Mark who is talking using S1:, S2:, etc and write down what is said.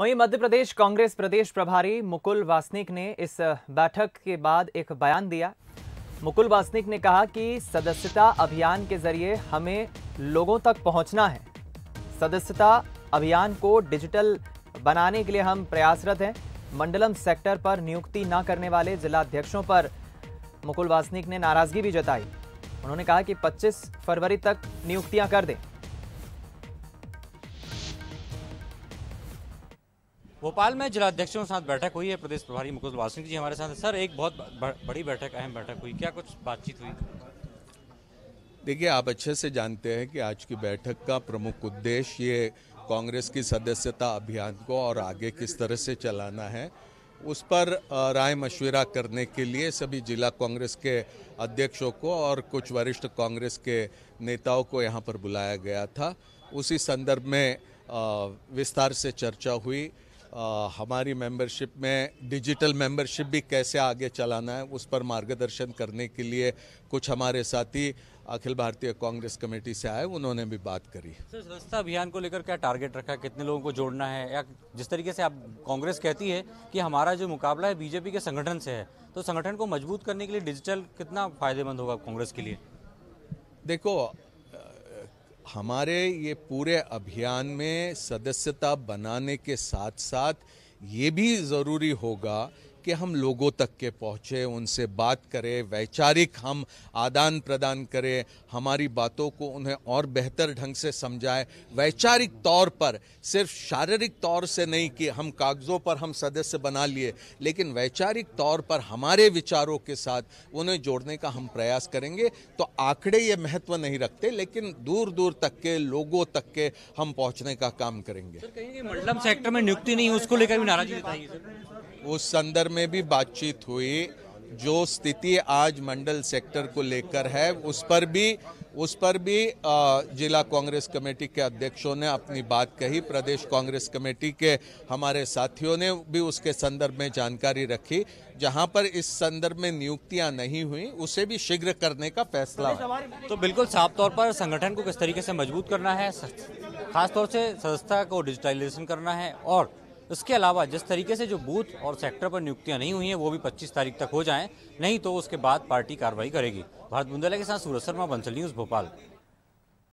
S1: वहीं मध्य प्रदेश कांग्रेस प्रदेश प्रभारी मुकुल वासनिक ने इस बैठक के बाद एक बयान दिया मुकुल वासनिक ने कहा कि सदस्यता अभियान के जरिए हमें लोगों तक पहुंचना है सदस्यता अभियान को डिजिटल बनाने के लिए हम प्रयासरत हैं मंडलम सेक्टर पर नियुक्ति ना करने वाले जिलाध्यक्षों पर मुकुल वासनिक ने नाराजगी भी जताई उन्होंने कहा कि 25 फरवरी तक
S2: नियुक्तियां कर दें भोपाल में जिलाध्यक्षों के साथ बैठक हुई है प्रदेश प्रभारी मुकुल वासनिक जी हमारे साथ सर एक बहुत बड़ी बैठक अहम बैठक हुई क्या कुछ बातचीत हुई
S3: देखिए आप अच्छे से जानते हैं कि आज की बैठक का प्रमुख उद्देश्य ये कांग्रेस की सदस्यता अभियान को और आगे किस तरह से चलाना है उस पर राय मशविरा करने के लिए सभी जिला कांग्रेस के अध्यक्षों को और कुछ वरिष्ठ कांग्रेस के नेताओं को यहाँ पर बुलाया गया था उसी संदर्भ में विस्तार से चर्चा हुई हमारी मेंबरशिप में डिजिटल मेंबरशिप भी कैसे आगे चलाना है उस पर मार्गदर्शन करने के लिए कुछ हमारे साथी अखिल भारतीय कांग्रेस कमेटी से आए उन्होंने भी बात करी
S2: सर स्वच्छता अभियान को लेकर क्या टारगेट रखा है कितने लोगों को जोड़ना है या जिस तरीके से आप कांग्रेस कहती है कि हमारा जो मुकाबला है बीजेपी के संगठन से है तो संगठन को
S3: मजबूत करने के लिए डिजिटल कितना फायदेमंद होगा कांग्रेस के लिए देखो हमारे ये पूरे अभियान में सदस्यता बनाने के साथ साथ ये भी ज़रूरी होगा कि हम लोगों तक के पहुँचे उनसे बात करें वैचारिक हम आदान प्रदान करें हमारी बातों को उन्हें और बेहतर ढंग से समझाएं वैचारिक तौर पर सिर्फ शारीरिक तौर से नहीं कि हम कागज़ों पर हम सदस्य बना लिए लेकिन वैचारिक तौर पर हमारे विचारों के साथ उन्हें जोड़ने का हम प्रयास करेंगे तो आंकड़े ये महत्व नहीं रखते लेकिन दूर दूर तक के लोगों तक के हम पहुँचने का काम करेंगे मंडलम सेक्टर में
S2: नियुक्ति नहीं उसको लेकर भी नाराजगी
S3: उस संदर्भ में भी बातचीत हुई जो स्थिति आज मंडल सेक्टर को लेकर है उस पर भी उस पर भी जिला कांग्रेस कमेटी के अध्यक्षों ने अपनी बात कही प्रदेश कांग्रेस कमेटी के हमारे साथियों ने भी उसके संदर्भ में जानकारी रखी जहां पर इस संदर्भ में नियुक्तियां नहीं हुई उसे भी शीघ्र करने का फैसला तो बिल्कुल साफ तौर पर संगठन
S2: को किस तरीके से मजबूत करना है खासतौर से संस्था को डिजिटलाइजेशन करना है और इसके अलावा जिस तरीके से जो बूथ और सेक्टर पर नियुक्तियां नहीं हुई हैं वो भी 25 तारीख तक हो जाएं नहीं तो उसके बाद पार्टी कार्रवाई करेगी भारत बुंदेला के साथ सूरज शर्मा बंसल न्यूज़ भोपाल